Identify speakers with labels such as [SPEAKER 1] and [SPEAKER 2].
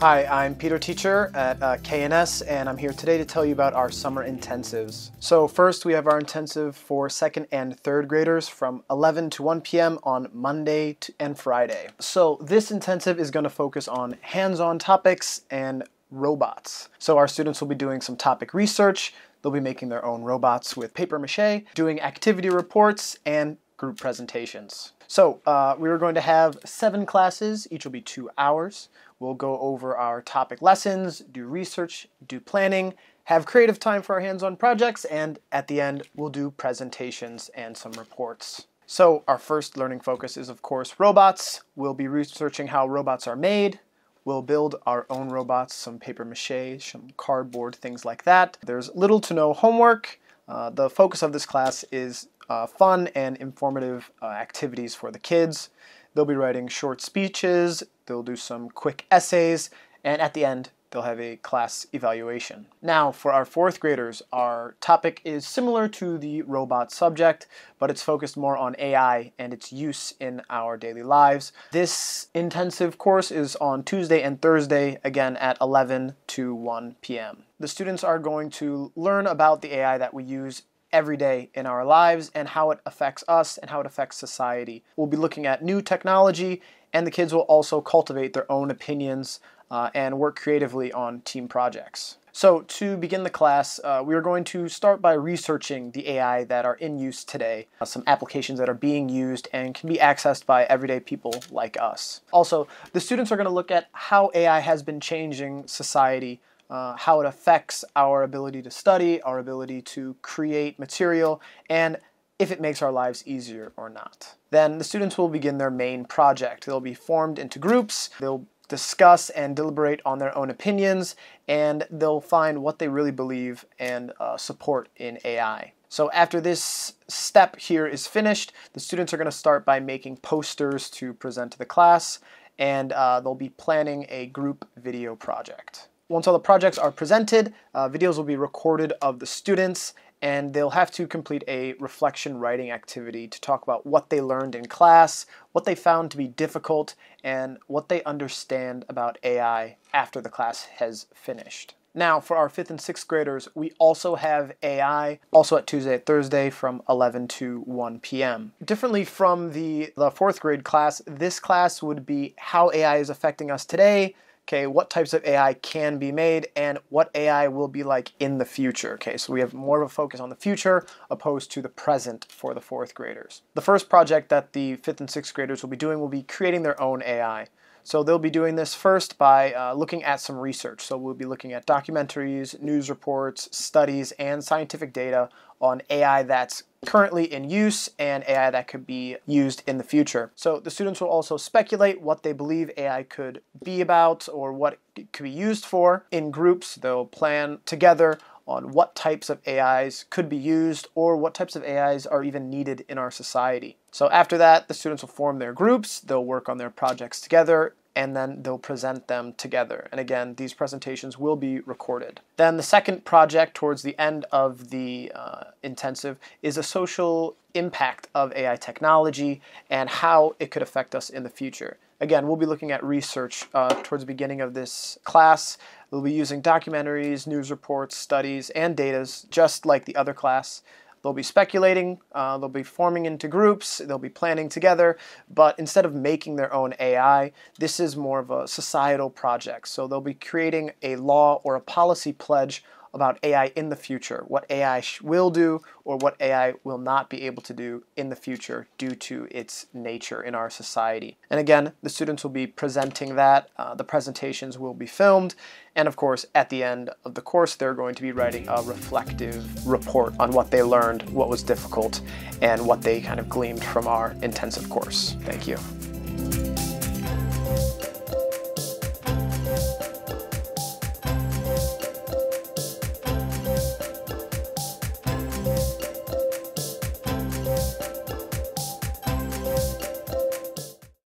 [SPEAKER 1] Hi, I'm Peter Teacher at uh, KNS, and I'm here today to tell you about our summer intensives. So, first, we have our intensive for second and third graders from 11 to 1 p.m. on Monday and Friday. So, this intensive is going to focus on hands on topics and robots. So, our students will be doing some topic research, they'll be making their own robots with paper mache, doing activity reports, and group presentations. So uh, we are going to have seven classes. Each will be two hours. We'll go over our topic lessons, do research, do planning, have creative time for our hands-on projects, and at the end, we'll do presentations and some reports. So our first learning focus is, of course, robots. We'll be researching how robots are made, We'll build our own robots, some paper mache, some cardboard, things like that. There's little to no homework. Uh, the focus of this class is uh, fun and informative uh, activities for the kids. They'll be writing short speeches, they'll do some quick essays, and at the end, they'll have a class evaluation. Now, for our fourth graders, our topic is similar to the robot subject, but it's focused more on AI and its use in our daily lives. This intensive course is on Tuesday and Thursday, again at 11 to 1 p.m. The students are going to learn about the AI that we use every day in our lives and how it affects us and how it affects society. We'll be looking at new technology, and the kids will also cultivate their own opinions uh, and work creatively on team projects. So, to begin the class, uh, we are going to start by researching the AI that are in use today, uh, some applications that are being used and can be accessed by everyday people like us. Also, the students are going to look at how AI has been changing society uh, how it affects our ability to study, our ability to create material, and if it makes our lives easier or not. Then the students will begin their main project. They'll be formed into groups, they'll discuss and deliberate on their own opinions, and they'll find what they really believe and uh, support in AI. So after this step here is finished, the students are going to start by making posters to present to the class, and uh, they'll be planning a group video project. Once all the projects are presented, uh, videos will be recorded of the students and they'll have to complete a reflection writing activity to talk about what they learned in class, what they found to be difficult, and what they understand about AI after the class has finished. Now, for our fifth and sixth graders, we also have AI, also at Tuesday and Thursday from 11 to 1 p.m. Differently from the, the fourth grade class, this class would be how AI is affecting us today, okay, what types of AI can be made and what AI will be like in the future. Okay, so we have more of a focus on the future opposed to the present for the fourth graders. The first project that the fifth and sixth graders will be doing will be creating their own AI. So they'll be doing this first by uh, looking at some research. So we'll be looking at documentaries, news reports, studies, and scientific data on AI that's currently in use and AI that could be used in the future. So the students will also speculate what they believe AI could be about or what it could be used for. In groups, they'll plan together on what types of AIs could be used or what types of AIs are even needed in our society. So after that, the students will form their groups, they'll work on their projects together and then they'll present them together. And again, these presentations will be recorded. Then the second project towards the end of the uh, intensive is a social impact of AI technology and how it could affect us in the future. Again, we'll be looking at research uh, towards the beginning of this class. We'll be using documentaries, news reports, studies, and data, just like the other class. They'll be speculating, uh, they'll be forming into groups, they'll be planning together, but instead of making their own AI, this is more of a societal project. So they'll be creating a law or a policy pledge about AI in the future, what AI will do or what AI will not be able to do in the future due to its nature in our society. And again, the students will be presenting that, uh, the presentations will be filmed, and of course, at the end of the course, they're going to be writing a reflective report on what they learned, what was difficult, and what they kind of gleaned from our intensive course. Thank you.